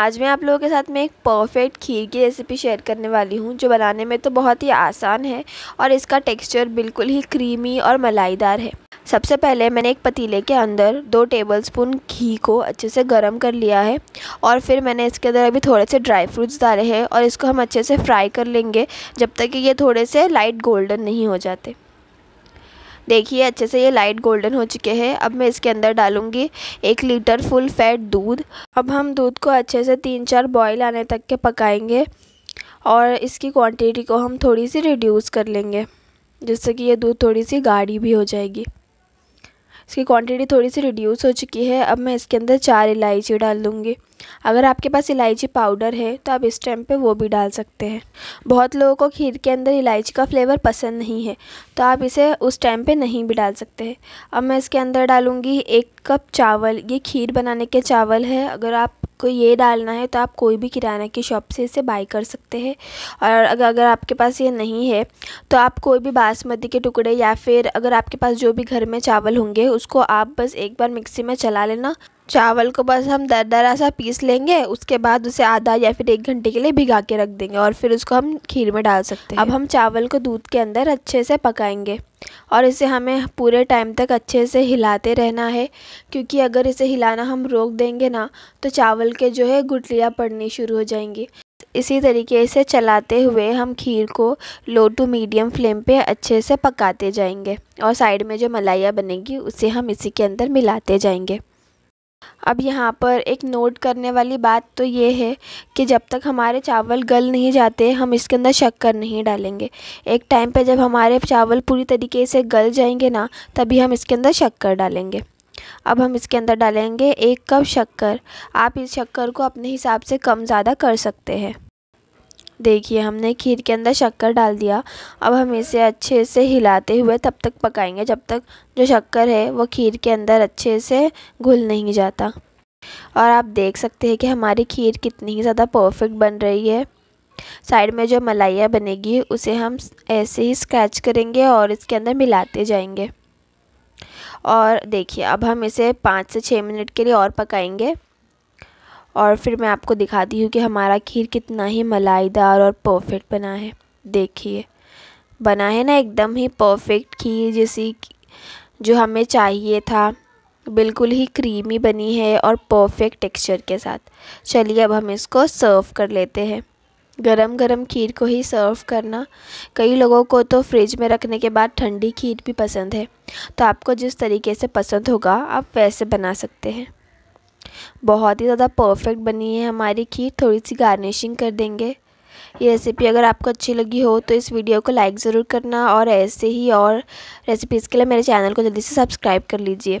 आज मैं आप लोगों के साथ में एक परफेक्ट खीर की रेसिपी शेयर करने वाली हूँ जो बनाने में तो बहुत ही आसान है और इसका टेक्सचर बिल्कुल ही क्रीमी और मलाईदार है सबसे पहले मैंने एक पतीले के अंदर दो टेबलस्पून घी को अच्छे से गर्म कर लिया है और फिर मैंने इसके अंदर अभी थोड़े से ड्राई फ्रूट्स डाले हैं और इसको हम अच्छे से फ्राई कर लेंगे जब तक कि ये थोड़े से लाइट गोल्डन नहीं हो जाते देखिए अच्छे से ये लाइट गोल्डन हो चुके हैं अब मैं इसके अंदर डालूंगी एक लीटर फुल फैट दूध अब हम दूध को अच्छे से तीन चार बॉयल आने तक के पकाएंगे और इसकी क्वांटिटी को हम थोड़ी सी रिड्यूस कर लेंगे जिससे कि ये दूध थोड़ी सी गाढ़ी भी हो जाएगी इसकी क्वांटिटी थोड़ी सी रिड्यूस हो चुकी है अब मैं इसके अंदर चार इलायची डाल दूँगी अगर आपके पास इलायची पाउडर है तो आप इस टाइम पे वो भी डाल सकते हैं बहुत लोगों को खीर के अंदर इलायची का फ्लेवर पसंद नहीं है तो आप इसे उस टाइम पे नहीं भी डाल सकते हैं अब मैं इसके अंदर डालूँगी एक कप चावल ये खीर बनाने के चावल है अगर आप आपको ये डालना है तो आप कोई भी किराना की शॉप से इसे बाई कर सकते हैं और अगर अगर आपके पास ये नहीं है तो आप कोई भी बासमती के टुकड़े या फिर अगर आपके पास जो भी घर में चावल होंगे उसको आप बस एक बार मिक्सी में चला लेना चावल को बस हम दर दरा सा पीस लेंगे उसके बाद उसे आधा या फिर एक घंटे के लिए भिगा के रख देंगे और फिर उसको हम खीर में डाल सकते हैं अब हम चावल को दूध के अंदर अच्छे से पकाएंगे और इसे हमें पूरे टाइम तक अच्छे से हिलाते रहना है क्योंकि अगर इसे हिलाना हम रोक देंगे ना तो चावल के जो है गुटलियाँ पड़नी शुरू हो जाएंगी इसी तरीके से चलाते हुए हम खीर को लो टू मीडियम फ्लेम पे अच्छे से पकाते जाएंगे और साइड में जो मलाइयाँ बनेगी उसे हम इसी के अंदर मिलाते जाएंगे अब यहाँ पर एक नोट करने वाली बात तो ये है कि जब तक हमारे चावल गल नहीं जाते हम इसके अंदर शक्कर नहीं डालेंगे एक टाइम पे जब हमारे चावल पूरी तरीके से गल जाएंगे ना तभी हम इसके अंदर शक्कर डालेंगे अब हम इसके अंदर डालेंगे एक कप शक्कर आप इस शक्कर को अपने हिसाब से कम ज़्यादा कर सकते हैं देखिए हमने खीर के अंदर शक्कर डाल दिया अब हम इसे अच्छे से हिलाते हुए तब तक पकाएंगे जब तक जो शक्कर है वो खीर के अंदर अच्छे से घुल नहीं जाता और आप देख सकते हैं कि हमारी खीर कितनी ही ज़्यादा परफेक्ट बन रही है साइड में जो मलाइया बनेगी उसे हम ऐसे ही स्क्रैच करेंगे और इसके अंदर मिलाते जाएंगे और देखिए अब हम इसे पाँच से छः मिनट के लिए और पकाएंगे और फिर मैं आपको दिखाती हूँ कि हमारा खीर कितना ही मलाईदार और परफेक्ट बना है देखिए बना है ना एकदम ही परफेक्ट खीर जैसी जो हमें चाहिए था बिल्कुल ही क्रीमी बनी है और परफेक्ट टेक्सचर के साथ चलिए अब हम इसको सर्व कर लेते हैं गरम गरम खीर को ही सर्व करना कई लोगों को तो फ्रिज में रखने के बाद ठंडी खीर भी पसंद है तो आपको जिस तरीके से पसंद होगा आप वैसे बना सकते हैं बहुत ही ज़्यादा परफेक्ट बनी है हमारी खीर थोड़ी सी गार्निशिंग कर देंगे ये रेसिपी अगर आपको अच्छी लगी हो तो इस वीडियो को लाइक ज़रूर करना और ऐसे ही और रेसिपीज़ के लिए मेरे चैनल को जल्दी से सब्सक्राइब कर लीजिए